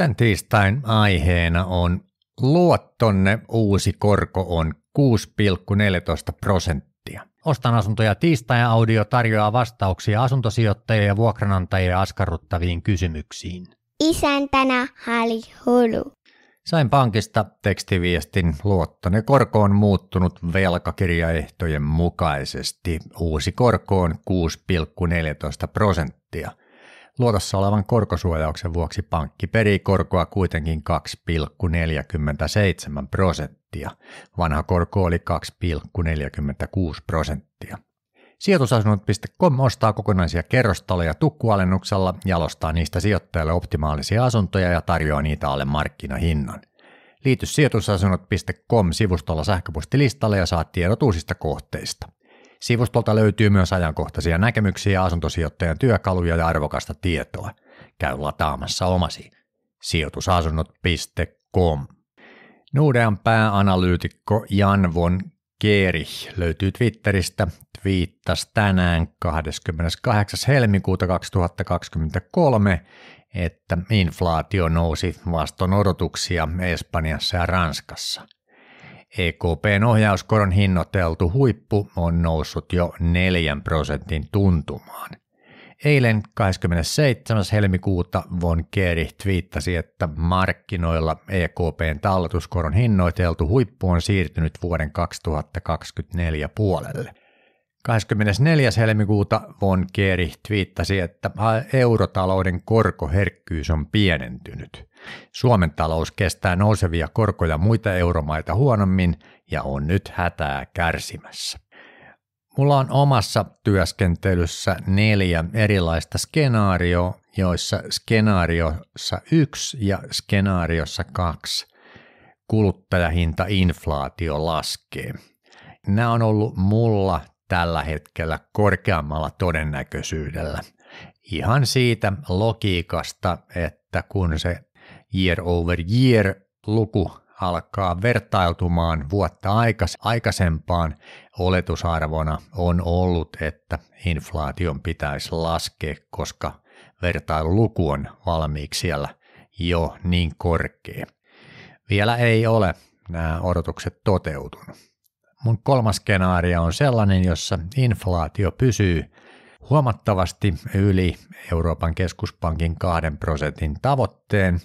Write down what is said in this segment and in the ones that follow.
Tämän tiistain aiheena on luottonne uusi korko on 6,14 prosenttia. Ostan asuntoja tiistai audio tarjoaa vastauksia asuntosijoittajien ja vuokranantajia askarruttaviin kysymyksiin. Isäntänä Hali Hulu. Sain pankista tekstiviestin luottone korko on muuttunut velkakirjaehtojen mukaisesti. Uusi korko on 6,14 prosenttia. Luotossa olevan korkosuojauksen vuoksi pankki perii korkoa kuitenkin 2,47 prosenttia. Vanha korko oli 2,46 prosenttia. Sijoitusasunnot.com ostaa kokonaisia kerrostaloja tukkualennuksella, jalostaa niistä sijoittajalle optimaalisia asuntoja ja tarjoaa niitä alle markkinahinnan. Liity sijoitusasunnot.com sivustolla sähköpostilistalle ja saat tiedot uusista kohteista. Sivustolta löytyy myös ajankohtaisia näkemyksiä, asuntosijoittajan työkaluja ja arvokasta tietoa. Käy lataamassa omasi. Sijoitusasunnot.com Nuudean pääanalyytikko Jan von Gerich löytyy Twitteristä, twiittasi tänään 28. helmikuuta 2023, että inflaatio nousi vastoin odotuksia Espanjassa ja Ranskassa – EKPn ohjauskoron hinnoiteltu huippu on noussut jo 4 prosentin tuntumaan. Eilen 27. helmikuuta Von Kerich twiittasi, että markkinoilla EKPn talletuskoron hinnoiteltu huippu on siirtynyt vuoden 2024 puolelle. 24. helmikuuta Von Kerich twiittasi, että eurotalouden korkoherkkyys on pienentynyt – Suomen talous kestää nousevia korkoja muita euromaita huonommin ja on nyt hätää kärsimässä. Mulla on omassa työskentelyssä neljä erilaista skenaarioa, joissa skenaariossa yksi ja skenaariossa kuluttajahinta-inflaatio laskee. Nämä on ollut mulla tällä hetkellä korkeammalla todennäköisyydellä. Ihan siitä logiikasta, että kun se year over year luku alkaa vertailtumaan vuotta aikaisempaan, oletusarvona on ollut, että inflaation pitäisi laskea, koska vertailuluku on valmiiksi siellä jo niin korkea. Vielä ei ole nämä odotukset toteutunut. Mun kolmas skenaario on sellainen, jossa inflaatio pysyy huomattavasti yli Euroopan keskuspankin 2 prosentin tavoitteen –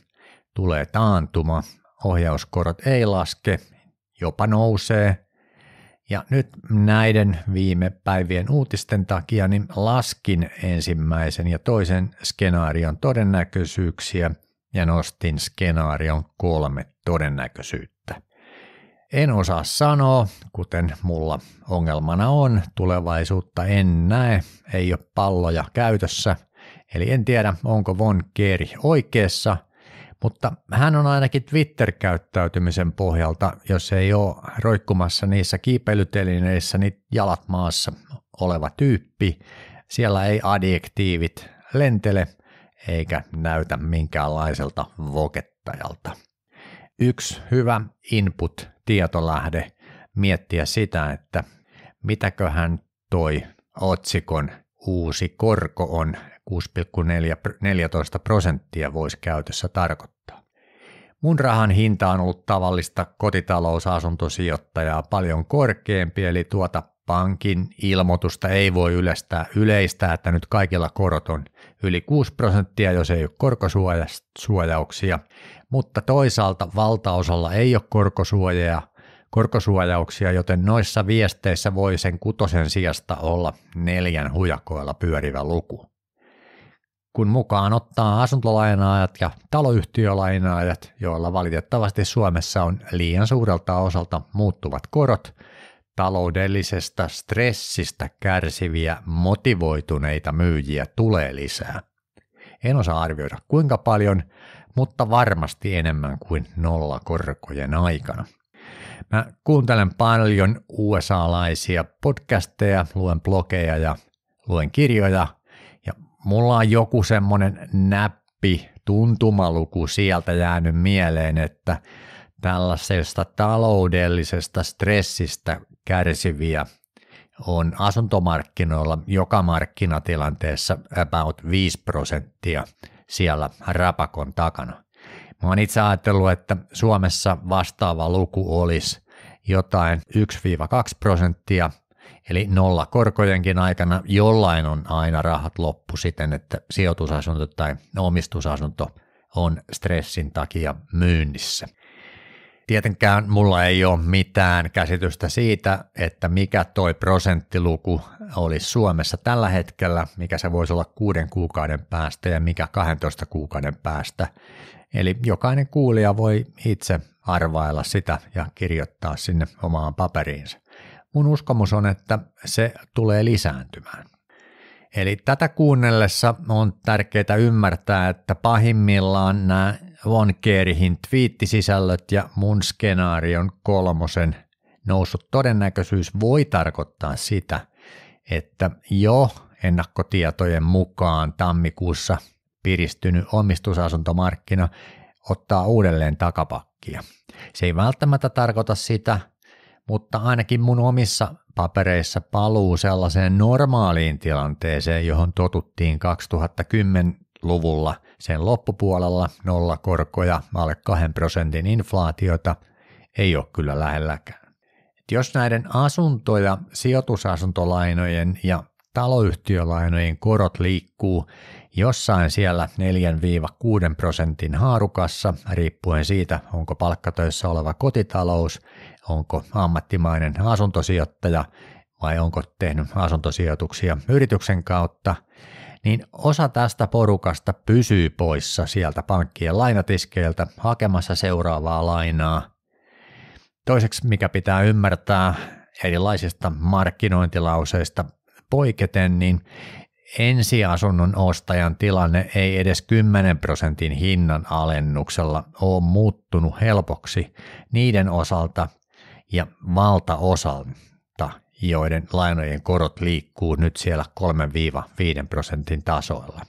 tulee taantuma, ohjauskorot ei laske, jopa nousee. Ja nyt näiden viime päivien uutisten takia niin laskin ensimmäisen ja toisen skenaarion todennäköisyyksiä ja nostin skenaarion kolme todennäköisyyttä. En osaa sanoa, kuten mulla ongelmana on, tulevaisuutta en näe, ei ole palloja käytössä, eli en tiedä onko Von Keeri oikeassa – mutta hän on ainakin Twitter-käyttäytymisen pohjalta, jos ei ole roikkumassa niissä kiipeilytelineissä, niin jalat maassa oleva tyyppi. Siellä ei adjektiivit lentele eikä näytä minkäänlaiselta vokettajalta. Yksi hyvä input-tietolähde miettiä sitä, että mitäköhän toi otsikon uusi korko on 6,14 prosenttia voisi käytössä tarkoittaa. Mun rahan hinta on ollut tavallista kotitalousasuntosijoittajaa paljon korkeampi, eli tuota pankin ilmoitusta ei voi yleistää, yleistää, että nyt kaikilla korot on yli 6 prosenttia, jos ei ole korkosuojauksia, mutta toisaalta valtaosalla ei ole korkosuojaa, korkosuojauksia, joten noissa viesteissä voi sen kutosen sijasta olla neljän hujakoilla pyörivä luku kun mukaan ottaa asuntolainaajat ja taloyhtiölainaajat, joilla valitettavasti Suomessa on liian suurelta osalta muuttuvat korot, taloudellisesta stressistä kärsiviä motivoituneita myyjiä tulee lisää. En osaa arvioida kuinka paljon, mutta varmasti enemmän kuin nollakorkojen aikana. Mä kuuntelen paljon USA-laisia podcasteja, luen blogeja ja luen kirjoja – mulla on joku semmoinen näppi, tuntumaluku sieltä jäänyt mieleen, että tällaisesta taloudellisesta stressistä kärsiviä on asuntomarkkinoilla joka markkinatilanteessa about 5 prosenttia siellä rapakon takana. Mä oon itse ajatellut, että Suomessa vastaava luku olisi jotain 1-2 prosenttia – Eli nolla korkojenkin aikana jollain on aina rahat loppu siten, että sijoitusasunto tai omistusasunto on stressin takia myynnissä. Tietenkään mulla ei ole mitään käsitystä siitä, että mikä toi prosenttiluku olisi Suomessa tällä hetkellä, mikä se voisi olla kuuden kuukauden päästä ja mikä 12 kuukauden päästä. Eli jokainen kuulija voi itse arvailla sitä ja kirjoittaa sinne omaan paperiinsa. Mun uskomus on, että se tulee lisääntymään. Eli tätä kuunnellessa on tärkeää ymmärtää, että pahimmillaan nämä Von Keerihin twiittisisällöt ja mun skenaarion kolmosen noussut todennäköisyys voi tarkoittaa sitä, että jo ennakkotietojen mukaan tammikuussa piristynyt omistusasuntomarkkina ottaa uudelleen takapakkia. Se ei välttämättä tarkoita sitä, mutta ainakin mun omissa papereissa paluu sellaiseen normaaliin tilanteeseen, johon totuttiin 2010-luvulla sen loppupuolella korkoja, alle 2 prosentin inflaatiota ei ole kyllä lähelläkään. Et jos näiden asuntoja, sijoitusasuntolainojen ja taloyhtiölainojen korot liikkuu Jossain siellä 4-6 prosentin haarukassa, riippuen siitä, onko palkkatöissä oleva kotitalous, onko ammattimainen asuntosijoittaja vai onko tehnyt asuntosijoituksia yrityksen kautta, niin osa tästä porukasta pysyy poissa sieltä pankkien lainatiskeiltä hakemassa seuraavaa lainaa. Toiseksi, mikä pitää ymmärtää erilaisista markkinointilauseista poiketen, niin ensiasunnon ostajan tilanne ei edes 10 prosentin hinnan alennuksella ole muuttunut helpoksi niiden osalta ja valtaosalta, joiden lainojen korot liikkuu nyt siellä 3-5 prosentin tasoilla.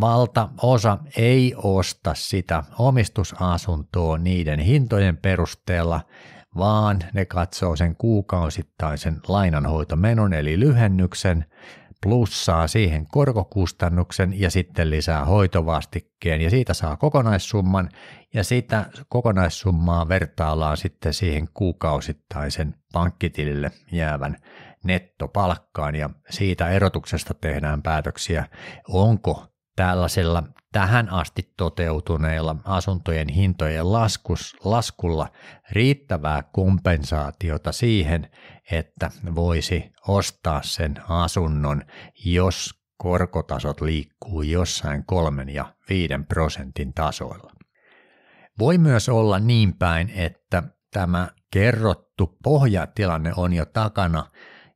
Valtaosa ei osta sitä omistusasuntoa niiden hintojen perusteella, vaan ne katsoo sen kuukausittaisen lainanhoitomenon eli lyhennyksen plussaa siihen korkokustannuksen ja sitten lisää hoitovastikkeen ja siitä saa kokonaissumman ja sitä kokonaissummaa vertaillaan sitten siihen kuukausittaisen pankkitilille jäävän nettopalkkaan ja siitä erotuksesta tehdään päätöksiä, onko tällaisella tähän asti toteutuneella asuntojen hintojen laskus, laskulla riittävää kompensaatiota siihen, että voisi ostaa sen asunnon, jos korkotasot liikkuu jossain kolmen ja viiden prosentin tasoilla. Voi myös olla niin päin, että tämä kerrottu pohjatilanne on jo takana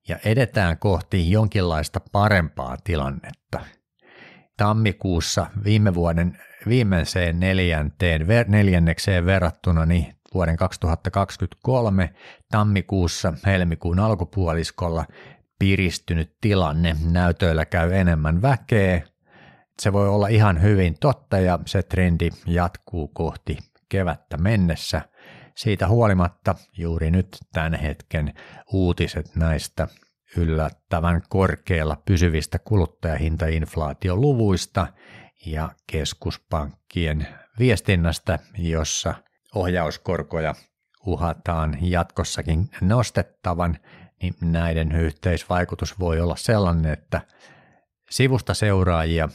ja edetään kohti jonkinlaista parempaa tilannetta – tammikuussa viime vuoden viimeiseen neljänteen, neljännekseen verrattuna niin vuoden 2023 tammikuussa helmikuun alkupuoliskolla piristynyt tilanne. Näytöillä käy enemmän väkeä. Se voi olla ihan hyvin totta ja se trendi jatkuu kohti kevättä mennessä. Siitä huolimatta juuri nyt tämän hetken uutiset näistä yllättävän korkealla pysyvistä kuluttajahintainflaatioluvuista ja keskuspankkien viestinnästä, jossa ohjauskorkoja uhataan jatkossakin nostettavan, niin näiden yhteisvaikutus voi olla sellainen, että sivusta seuraajia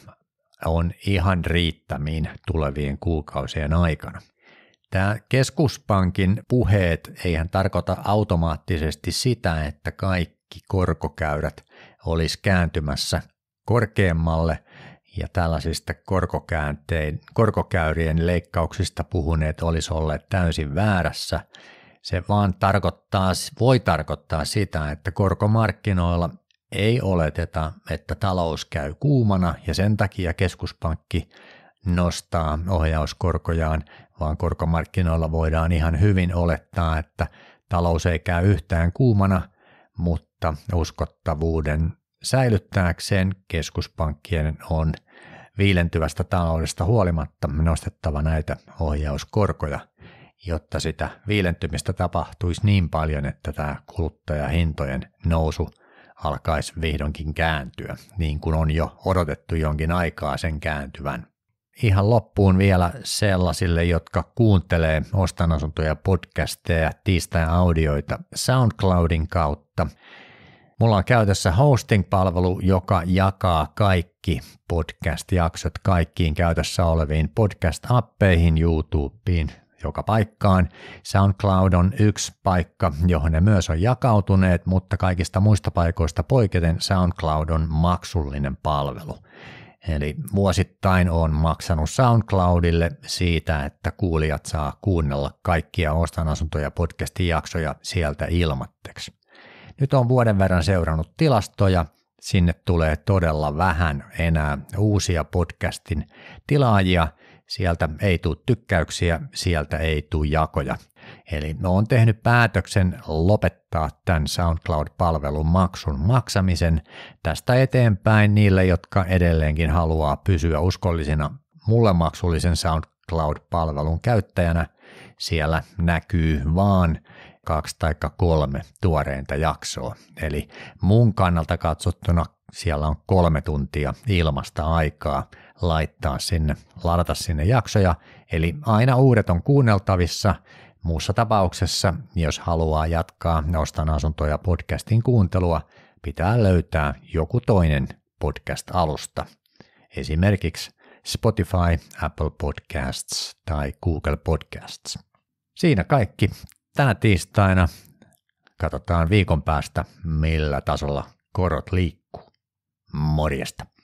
on ihan riittämiin tulevien kuukausien aikana. Tämä keskuspankin puheet eihän tarkoita automaattisesti sitä, että kaikki kaikki korkokäyrät olisi kääntymässä korkeammalle ja tällaisista korkokäyrien leikkauksista puhuneet olisi olleet täysin väärässä. Se vaan tarkoittaa, voi tarkoittaa sitä, että korkomarkkinoilla ei oleteta, että talous käy kuumana ja sen takia keskuspankki nostaa ohjauskorkojaan, vaan korkomarkkinoilla voidaan ihan hyvin olettaa, että talous ei käy yhtään kuumana – mutta uskottavuuden säilyttääkseen keskuspankkien on viilentyvästä taloudesta huolimatta nostettava näitä ohjauskorkoja, jotta sitä viilentymistä tapahtuisi niin paljon, että tämä kuluttajahintojen nousu alkaisi vihdoinkin kääntyä, niin kuin on jo odotettu jonkin aikaa sen kääntyvän ihan loppuun vielä sellaisille, jotka kuuntelee Ostan asuntoja podcasteja, tiistain audioita SoundCloudin kautta. Mulla on käytössä hosting-palvelu, joka jakaa kaikki podcast-jaksot kaikkiin käytössä oleviin podcast-appeihin, YouTubeen, joka paikkaan. SoundCloud on yksi paikka, johon ne myös on jakautuneet, mutta kaikista muista paikoista poiketen SoundCloud on maksullinen palvelu. Eli vuosittain on maksanut SoundCloudille siitä, että kuulijat saa kuunnella kaikkia Ostan asuntoja podcastin jaksoja sieltä ilmatteksi. Nyt on vuoden verran seurannut tilastoja, sinne tulee todella vähän enää uusia podcastin tilaajia, sieltä ei tule tykkäyksiä, sieltä ei tule jakoja – Eli me on tehnyt päätöksen lopettaa tämän SoundCloud-palvelun maksun maksamisen tästä eteenpäin niille, jotka edelleenkin haluaa pysyä uskollisina mulle maksullisen SoundCloud-palvelun käyttäjänä. Siellä näkyy vaan kaksi tai kolme tuoreinta jaksoa. Eli mun kannalta katsottuna siellä on kolme tuntia ilmasta aikaa laittaa sinne, ladata sinne jaksoja. Eli aina uudet on kuunneltavissa – Muussa tapauksessa, jos haluaa jatkaa Nostan asuntoja podcastin kuuntelua, pitää löytää joku toinen podcast-alusta. Esimerkiksi Spotify, Apple Podcasts tai Google Podcasts. Siinä kaikki tänä tiistaina. Katsotaan viikon päästä, millä tasolla korot liikkuu. Morjesta!